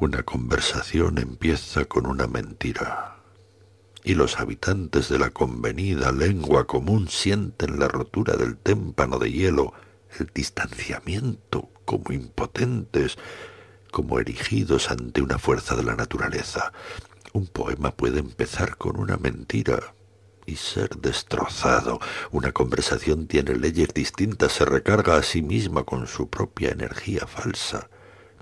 Una conversación empieza con una mentira y los habitantes de la convenida lengua común sienten la rotura del témpano de hielo, el distanciamiento, como impotentes, como erigidos ante una fuerza de la naturaleza. Un poema puede empezar con una mentira y ser destrozado. Una conversación tiene leyes distintas, se recarga a sí misma con su propia energía falsa.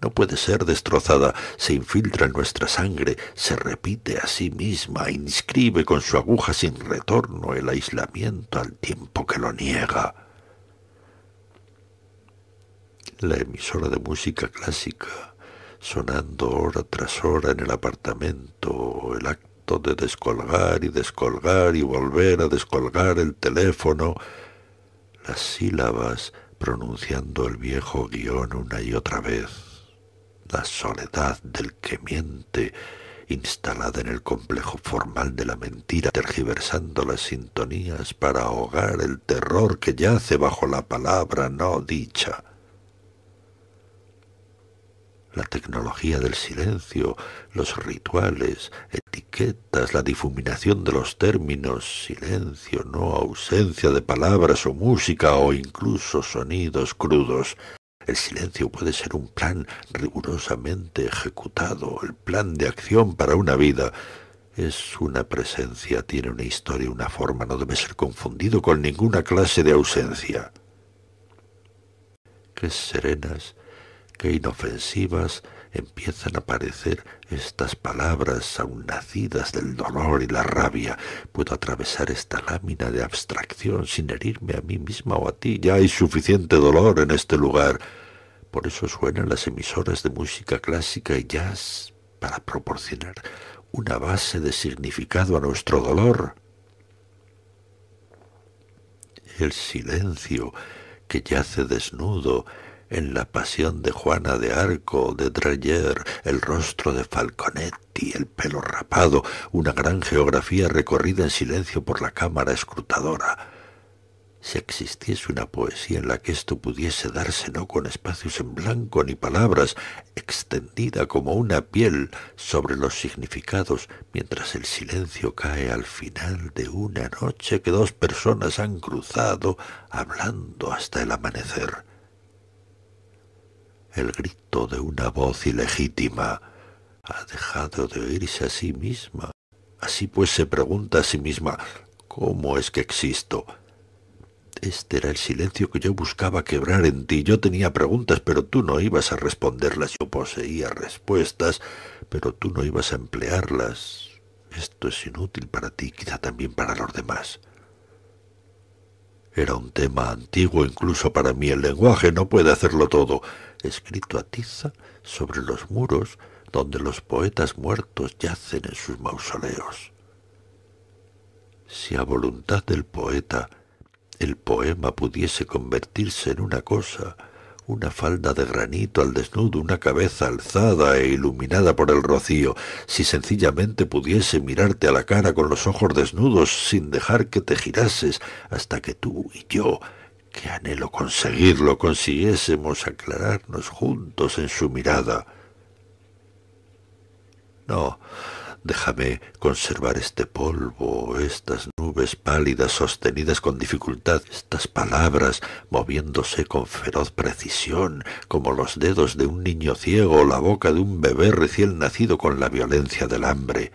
No puede ser destrozada, se infiltra en nuestra sangre, se repite a sí misma, inscribe con su aguja sin retorno el aislamiento al tiempo que lo niega. La emisora de música clásica, sonando hora tras hora en el apartamento, el acto de descolgar y descolgar y volver a descolgar el teléfono, las sílabas pronunciando el viejo guión una y otra vez la soledad del que miente, instalada en el complejo formal de la mentira, tergiversando las sintonías para ahogar el terror que yace bajo la palabra no dicha. La tecnología del silencio, los rituales, etiquetas, la difuminación de los términos, silencio, no ausencia de palabras o música o incluso sonidos crudos, el silencio puede ser un plan rigurosamente ejecutado, el plan de acción para una vida. Es una presencia, tiene una historia, una forma, no debe ser confundido con ninguna clase de ausencia. Qué serenas, qué inofensivas, empiezan a aparecer estas palabras aún nacidas del dolor y la rabia. Puedo atravesar esta lámina de abstracción sin herirme a mí misma o a ti. Ya hay suficiente dolor en este lugar. Por eso suenan las emisoras de música clásica y jazz para proporcionar una base de significado a nuestro dolor. El silencio que yace desnudo en la pasión de Juana de Arco, de Dreyer, el rostro de Falconetti, el pelo rapado, una gran geografía recorrida en silencio por la cámara escrutadora. Si existiese una poesía en la que esto pudiese darse no con espacios en blanco ni palabras, extendida como una piel sobre los significados, mientras el silencio cae al final de una noche que dos personas han cruzado hablando hasta el amanecer el grito de una voz ilegítima. Ha dejado de oírse a sí misma. Así pues se pregunta a sí misma, ¿cómo es que existo? Este era el silencio que yo buscaba quebrar en ti. Yo tenía preguntas, pero tú no ibas a responderlas. Yo poseía respuestas, pero tú no ibas a emplearlas. Esto es inútil para ti, quizá también para los demás. Era un tema antiguo incluso para mí. El lenguaje no puede hacerlo todo. Escrito a tiza sobre los muros donde los poetas muertos yacen en sus mausoleos. Si a voluntad del poeta el poema pudiese convertirse en una cosa, una falda de granito al desnudo, una cabeza alzada e iluminada por el rocío, si sencillamente pudiese mirarte a la cara con los ojos desnudos sin dejar que te girases hasta que tú y yo, que anhelo conseguirlo, consiguiésemos aclararnos juntos en su mirada. No, Déjame conservar este polvo, estas nubes pálidas sostenidas con dificultad, estas palabras moviéndose con feroz precisión, como los dedos de un niño ciego o la boca de un bebé recién nacido con la violencia del hambre.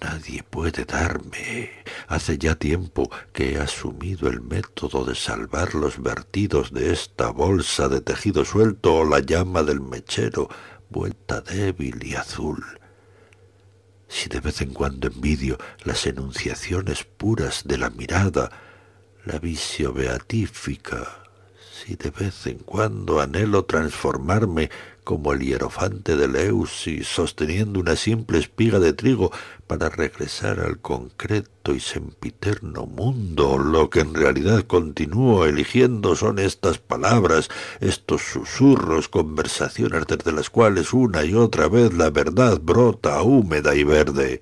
Nadie puede darme. Hace ya tiempo que he asumido el método de salvar los vertidos de esta bolsa de tejido suelto o la llama del mechero, vuelta débil y azul si de vez en cuando envidio las enunciaciones puras de la mirada, la visio beatífica, si de vez en cuando anhelo transformarme como el hierofante de Leusis sosteniendo una simple espiga de trigo para regresar al concreto y sempiterno mundo, lo que en realidad continúo eligiendo son estas palabras, estos susurros, conversaciones desde las cuales una y otra vez la verdad brota húmeda y verde.